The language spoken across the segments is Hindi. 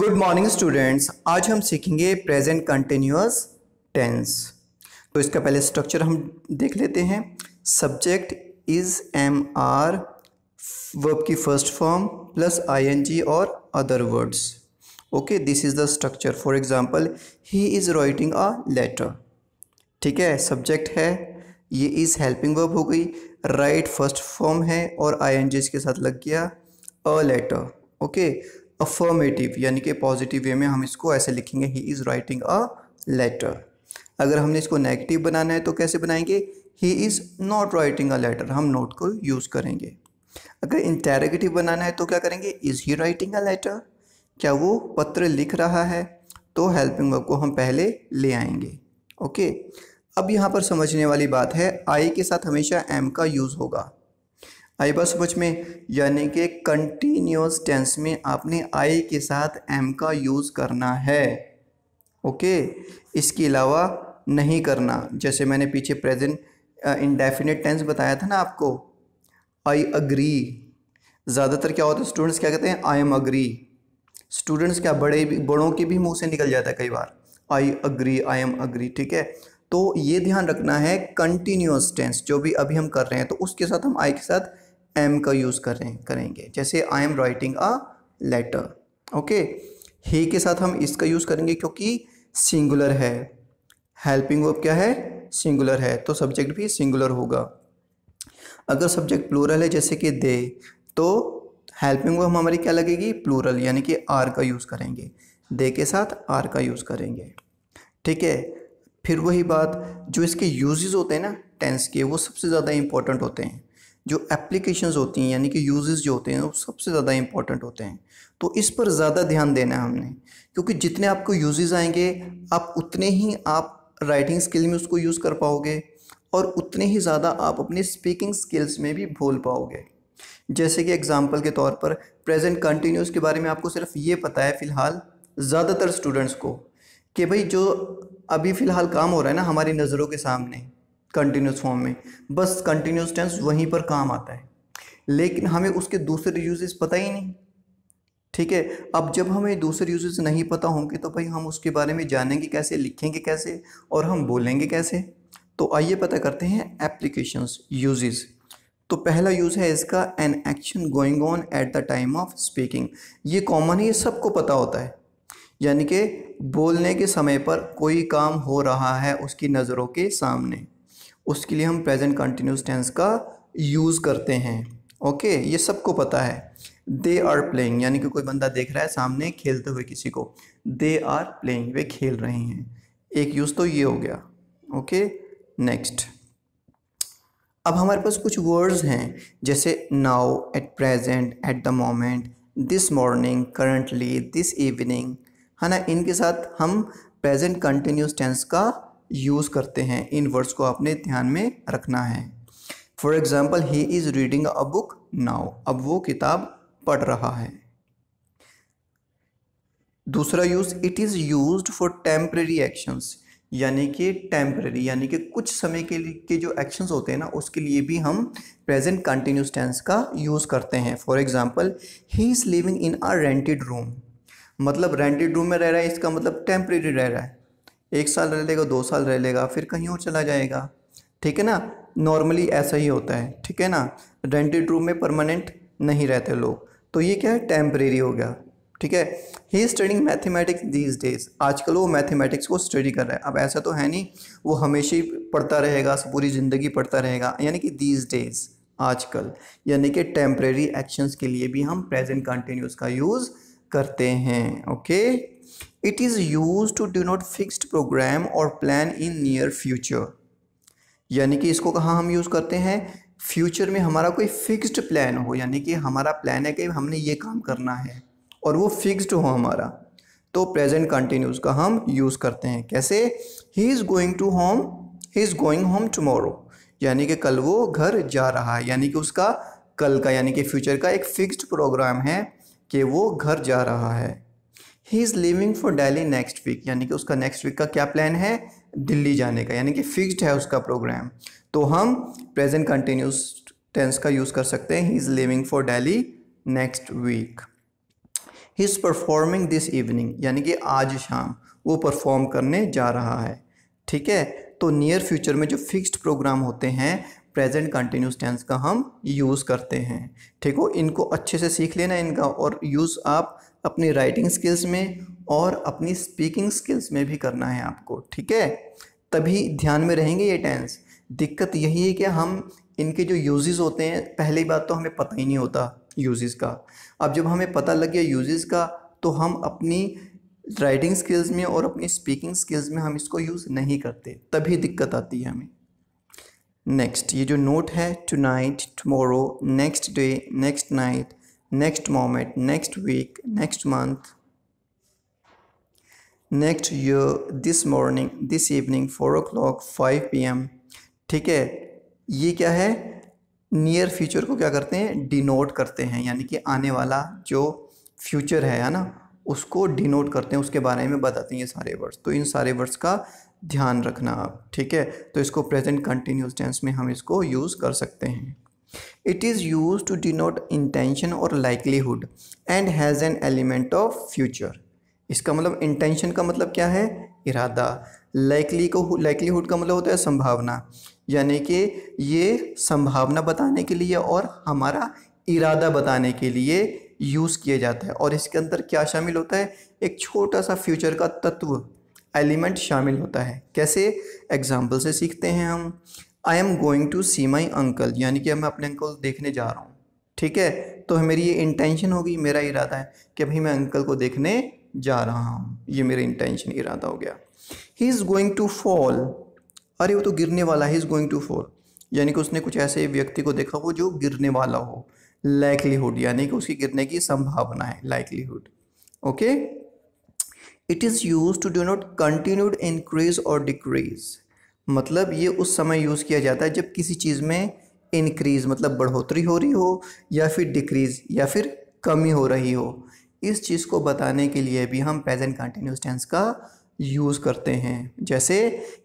गुड मॉर्निंग स्टूडेंट्स आज हम सीखेंगे प्रेजेंट कंटिन्यूस टेंस तो इसका पहले स्ट्रक्चर हम देख लेते हैं subject is am are verb की फर्स्ट फॉर्म प्लस आईएनजी और other words okay this is the structure for example he is writing a letter ठीक है सब्जेक्ट है ये इज़ हेल्पिंग वर्ब हो गई राइट फर्स्ट फॉर्म है और आई इसके साथ लग गया अ लेटर ओके अफर्मेटिव यानी कि पॉजिटिव वे में हम इसको ऐसे लिखेंगे he is writing a letter अगर हमने इसको नेगेटिव बनाना है तो कैसे बनाएंगे he is not writing a letter हम नोट को यूज़ करेंगे अगर इंटेरोगेटिव बनाना है तो क्या करेंगे is he writing a letter क्या वो पत्र लिख रहा है तो हेल्पिंग वर्ब को हम पहले ले आएंगे ओके अब यहाँ पर समझने वाली बात है आई के साथ हमेशा एम का यूज़ होगा आई बस बच में यानी कि कंटिन्यूस टेंस में आपने आई के साथ एम का यूज़ करना है ओके इसके अलावा नहीं करना जैसे मैंने पीछे प्रेजेंट इनडेफिनेट टेंस बताया था ना आपको आई अग्री ज़्यादातर क्या होता है स्टूडेंट्स क्या कहते हैं आई एम अग्री स्टूडेंट्स क्या बड़े भी बड़ों के भी मुंह से निकल जाता है कई बार I agree I am agree ठीक है तो ये ध्यान रखना है कंटिन्यूस टेंस जो भी अभी हम कर रहे हैं तो उसके साथ हम आई के साथ एम का यूज़ करें करेंगे जैसे I am writing a letter okay he के साथ हम इसका यूज़ करेंगे क्योंकि सिंगुलर है हेल्पिंग वर्ब क्या है सिंगुलर है तो सब्जेक्ट भी सिंगुलर होगा अगर सब्जेक्ट प्लूरल है जैसे कि दे तो हेल्पिंग वर्ब हमारी क्या लगेगी प्लूरल यानी कि आर का यूज़ करेंगे दे के साथ आर का यूज़ करेंगे ठीक है फिर वही बात जो इसके यूजेस होते हैं ना टेंस के वो सबसे ज़्यादा इंपॉर्टेंट होते हैं जो एप्लीकेशंस होती हैं यानी कि यूजेस जो होते हैं वो सबसे ज़्यादा इंपॉर्टेंट होते हैं तो इस पर ज़्यादा ध्यान देना है हमने क्योंकि जितने आपको यूजेस आएंगे आप उतने ही आप राइटिंग स्किल में उसको यूज़ कर पाओगे और उतने ही ज़्यादा आप अपने स्पीकिंग स्किल्स में भी भूल पाओगे जैसे कि एग्ज़ाम्पल के तौर पर प्रेजेंट कंटिन्यूस के बारे में आपको सिर्फ ये पता है फ़िलहाल ज़्यादातर स्टूडेंट्स को कि भाई जो अभी फ़िलहाल काम हो रहा है ना हमारी नज़रों के सामने कंटिन्यूस फॉर्म में बस कंटिन्यूस टेंस वहीं पर काम आता है लेकिन हमें उसके दूसरे यूजेस पता ही नहीं ठीक है अब जब हमें दूसरे यूजेस नहीं पता होंगे तो भाई हम उसके बारे में जानेंगे कैसे लिखेंगे कैसे और हम बोलेंगे कैसे तो आइए पता करते हैं एप्लीकेशंस यूजेस तो पहला यूज़ है इसका an action going on at the time of speaking ये कॉमन ही ये सबको पता होता है यानी कि बोलने के समय पर कोई काम हो रहा है उसकी नज़रों के सामने उसके लिए हम प्रेजेंट कंटिन्यूस टेंस का यूज़ करते हैं ओके ये सबको पता है दे आर प्लेइंग यानी कि कोई बंदा देख रहा है सामने खेलते हुए किसी को दे आर प्लेइंग वे खेल रहे हैं एक यूज़ तो ये हो गया ओके नेक्स्ट अब हमारे पास कुछ वर्ड्स हैं जैसे now at present at the moment this morning currently this evening है ना इनके साथ हम प्रेजेंट कंटिन्यूस टेंस का यूज़ करते हैं इन वर्ड्स को आपने ध्यान में रखना है for example he is reading a book now अब वो किताब पढ़ रहा है दूसरा use it is use for temporary actions यानी कि टेम्प्रेरी यानी कि कुछ समय के लिए के जो एक्शंस होते हैं ना उसके लिए भी हम प्रेजेंट कंटिन्यूस टेंस का यूज़ करते हैं for example he is living in a rented room मतलब रेंटेड रूम में रह रहा है इसका मतलब टेम्प्रेरी रह रहा है एक साल रह लेगा दो साल रह लेगा फिर कहीं और चला जाएगा ठीक है ना नॉर्मली ऐसा ही होता है ठीक है ना रेंटेड रूम में परमानेंट नहीं रहते लोग तो ये क्या है टेम्परेरी हो गया ठीक है he studying mathematics these days आजकल वो मैथमेटिक्स को स्टडी कर रहा है अब ऐसा तो है नहीं वो हमेशा ही पढ़ता रहेगा पूरी ज़िंदगी पढ़ता रहेगा यानी कि दीज डेज आजकल यानी कि टेम्प्रेरी एक्शंस के लिए भी हम प्रेजेंट कंटिन्यूस का यूज़ करते हैं okay it is use to do not fixed program और प्लान इन नियर फ्यूचर यानी कि इसको कहाँ हम यूज़ करते हैं फ्यूचर में हमारा कोई फिक्स्ड प्लान हो यानी कि हमारा प्लान है कि हमने ये काम करना है और वो फिक्स्ड हो हमारा तो प्रेजेंट कंटिन्यूस का हम यूज़ करते हैं कैसे he is going to home he is going home tomorrow यानी कि कल वो घर जा रहा है यानी कि उसका कल का यानी कि फ्यूचर का एक फिक्स्ड प्रोग्राम है कि वो घर जा रहा है he is living for Delhi next week यानी कि उसका नेक्स्ट वीक का क्या प्लान है दिल्ली जाने का यानी कि फिक्स्ड है उसका प्रोग्राम तो हम प्रेजेंट कंटिन्यूस टेंस का यूज़ कर सकते हैं he is living for Delhi next week he is performing this evening यानी कि आज शाम वो परफॉर्म करने जा रहा है ठीक है तो नियर फ्यूचर में जो फिक्स्ड प्रोग्राम होते हैं प्रेजेंट कंटिन्यूस टेंस का हम यूज़ करते हैं ठीक हो इनको अच्छे से सीख लेना इनका और यूज़ आप अपनी राइटिंग स्किल्स में और अपनी स्पीकिंग स्किल्स में भी करना है आपको ठीक है तभी ध्यान में रहेंगे ये टेंस दिक्कत यही है कि हम इनके जो यूजेस होते हैं पहली बात तो हमें पता ही नहीं होता यूजेस का अब जब हमें पता लग गया यूजेस का तो हम अपनी राइटिंग स्किल्स में और अपनी स्पीकिंग स्किल्स में हम इसको यूज़ नहीं करते तभी दिक्कत आती है हमें नेक्स्ट ये जो नोट है tonight tomorrow next day next night next moment next week next month next year this morning this evening four o'clock five P M ठीक है ये क्या है नियर फ्यूचर को क्या करते हैं डिनोट करते हैं यानी कि आने वाला जो फ्यूचर है है ना उसको डिनोट करते हैं उसके बारे में बताते हैं ये सारे वर्ड्स तो इन सारे वर्ड्स का ध्यान रखना आप ठीक है तो इसको प्रेजेंट कंटिन्यूस टेंस में हम इसको यूज़ कर सकते हैं It is used to denote intention or likelihood and has an element of future. इसका मतलब intention का मतलब क्या है इरादा likely को likelihood का मतलब होता है संभावना यानी कि ये संभावना बताने के लिए और हमारा इरादा बताने के लिए यूज़ किया जाता है और इसके अंदर क्या शामिल होता है एक छोटा सा फ्यूचर का तत्व एलिमेंट शामिल होता है कैसे एग्जाम्पल से सीखते हैं हम I am going to see my uncle यानी कि मैं अपने अंकल देखने जा रहा हूँ ठीक है तो मेरी ये इंटेंशन होगी मेरा इरादा है कि भाई मैं अंकल को देखने जा रहा हूँ ये मेरा इंटेंशन इरादा हो गया he is going to fall अरे वो तो गिरने वाला he is going to fall यानी कि उसने कुछ ऐसे व्यक्ति को देखा वो जो गिरने वाला हो लाइकलीहुड यानी कि उसकी गिरने की संभावना है likelihood okay it is use to do not continued increase और डिक्रीज़ मतलब ये उस समय यूज़ किया जाता है जब किसी चीज़ में इनक्रीज़ मतलब बढ़ोतरी हो रही हो या फिर डिक्रीज़ या फिर कमी हो रही हो इस चीज़ को बताने के लिए भी हम प्रेजेंट कंटिन्यूस टेंस का यूज़ करते हैं जैसे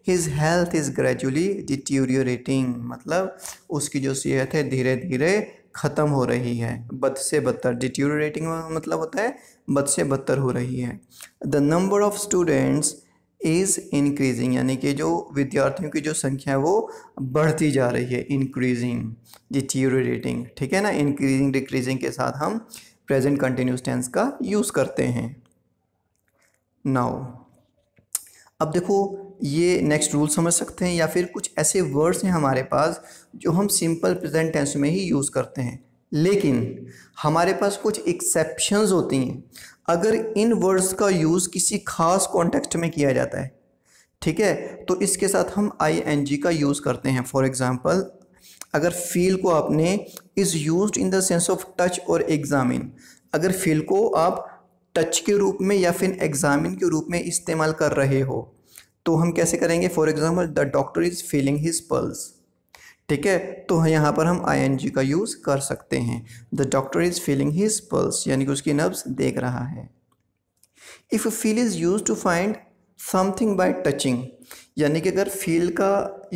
his health is gradually deteriorating मतलब उसकी जो सेहत है धीरे धीरे ख़त्म हो रही है बद से बदतर डिट्यूरियोरेटिंग मतलब होता है बद से बदतर हो रही है the number of students is increasing यानी कि जो विद्यार्थियों की जो संख्या है वो बढ़ती जा रही है इंक्रीजिंग डिटीरिएटिंग ठीक है ना इंक्रीजिंग डिक्रीजिंग के साथ हम प्रेजेंट कंटिन्यूस टेंस का यूज़ करते हैं नाउ अब देखो ये नेक्स्ट रूल समझ सकते हैं या फिर कुछ ऐसे वर्ड्स हैं हमारे पास जो हम सिंपल प्रेजेंट टेंस में ही यूज़ करते हैं लेकिन हमारे पास कुछ एक्सेप्शंस होती हैं अगर इन वर्ड्स का यूज़ किसी खास कॉन्टेक्स्ट में किया जाता है ठीक है तो इसके साथ हम आई एन जी का यूज़ करते हैं फॉर एग्ज़ाम्पल अगर फील को आपने is use in the sense of touch और एग्ज़ामिन अगर फील को आप टच के रूप में या फिर एग्ज़ामिन के रूप में इस्तेमाल कर रहे हो तो हम कैसे करेंगे for example the doctor is feeling his pulse ठीक है तो यहाँ पर हम आई का यूज़ कर सकते हैं the doctor is feeling his pulse यानी कि उसकी नब्स देख रहा है if feel is use to find something by touching यानी कि अगर फील का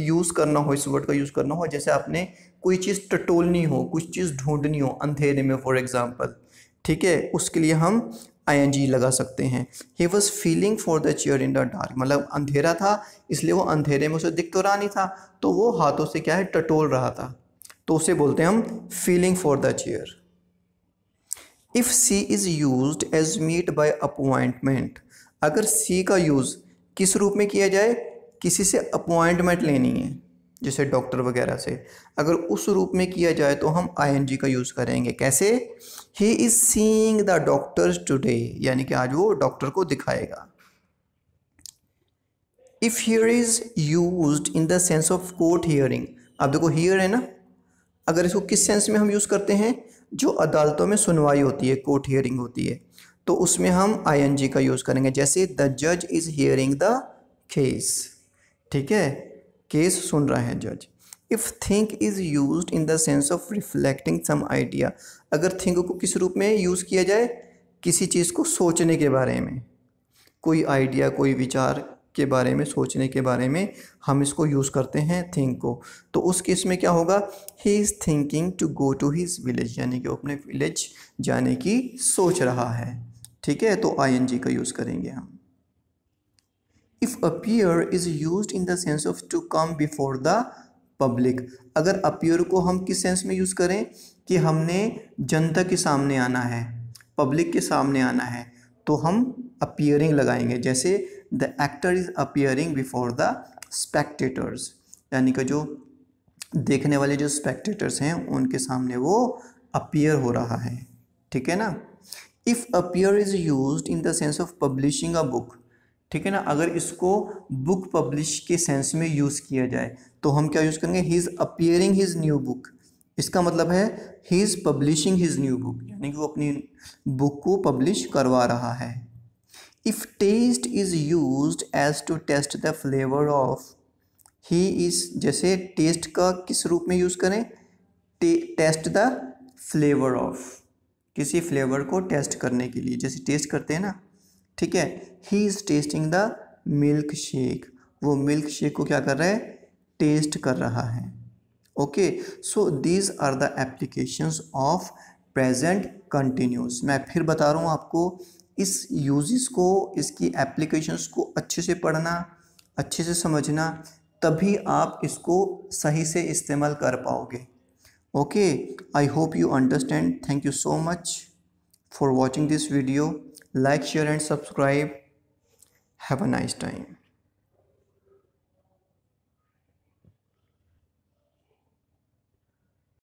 यूज़ करना हो इस वर्ड का यूज़ करना हो जैसे आपने कोई चीज़ टटोलनी हो कुछ चीज़ ढूंढनी हो अंधेरे में फॉर एग्ज़ाम्पल ठीक है उसके लिए हम आई लगा सकते हैं he was feeling for the chair in the dark मतलब अंधेरा था इसलिए वो अंधेरे में उसे दिख तो रहा नहीं था तो वो हाथों से क्या है टटोल रहा था तो उसे बोलते हैं हम feeling for the chair if see is use as meet by appointment अगर सी का यूज़ किस रूप में किया जाए किसी से अपॉइंटमेंट लेनी है जैसे डॉक्टर वगैरह से अगर उस रूप में किया जाए तो हम आई का यूज़ करेंगे कैसे he is seeing the doctors today यानी कि आज वो डॉक्टर को दिखाएगा if hear is use in the sense of court hearing आप देखो हियर है ना अगर इसको किस सेंस में हम यूज़ करते हैं जो अदालतों में सुनवाई होती है कोर्ट हियरिंग होती है तो उसमें हम आई का यूज़ करेंगे जैसे द जज इज़ हियरिंग द केस ठीक है केस सुन रहा है जज if think is use in the sense of reflecting some idea अगर थिंक को किस रूप में यूज़ किया जाए किसी चीज़ को सोचने के बारे में कोई आइडिया कोई विचार के बारे में सोचने के बारे में हम इसको यूज़ करते हैं थिंक को तो उस केस में क्या होगा he is thinking to go to his village यानी कि अपने विलेज जाने की सोच रहा है ठीक है तो आई का यूज़ करेंगे हम if appear is used in the sense of to come before the public अगर appear को हम किस सेंस में यूज़ करें कि हमने जनता के सामने आना है पब्लिक के सामने आना है तो हम अपियरिंग लगाएंगे जैसे the actor is appearing before the spectators यानी कि जो देखने वाले जो स्पेक्टेटर्स हैं उनके सामने वो अपियर हो रहा है ठीक है ना if appear is use in the sense of publishing a book ठीक है ना अगर इसको बुक पब्लिश के सेंस में यूज़ किया जाए तो हम क्या यूज़ करेंगे he is appearing his new book इसका मतलब है he is publishing his new book यानी कि वो अपनी बुक को पब्लिश करवा रहा है if test is use as to test the flavour of he is जैसे टेस्ट का किस रूप में यूज़ करें टेस्ट द फ्लेवर ऑफ किसी फ्लेवर को टेस्ट करने के लिए जैसे टेस्ट करते हैं ना ठीक है he is testing the milk shake वो मिल्क शेक को क्या कर रहा है टेस्ट कर रहा है okay so these are the applications of present continuous मैं फिर बता रहा हूँ आपको इस यूजेस को इसकी एप्लीकेशंस को अच्छे से पढ़ना अच्छे से समझना तभी आप इसको सही से इस्तेमाल कर पाओगे okay I hope you understand thank you so much for watching this video like share and subscribe have a nice time